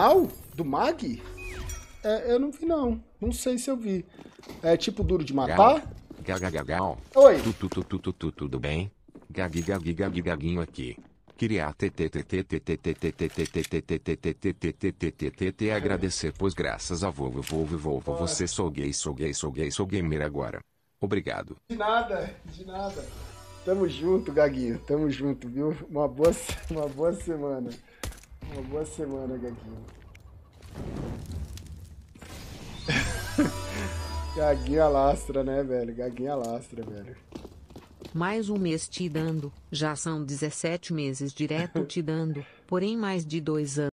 tal do Mag? É, eu não vi, não. Não sei se eu vi. É tipo duro de matar? Gagagagal. Oi. Tu, tu, tu, tu, tu, tudo bem? Gagi, gagi, gagi, gaguinho aqui. Queria agradecer, pois graças a vovô, vovô, vovô, você sou gay, sou gay, sou gay, sou gamer agora. Obrigado. De nada, de nada. Tamo junto, Gaguinho. Tamo junto, viu? Uma boa, uma boa semana. Uma boa semana, Gaguinho. Gaguinha lastra, né, velho? Gaguinha lastra, velho. Mais um mês te dando, já são 17 meses direto te dando, porém mais de dois anos.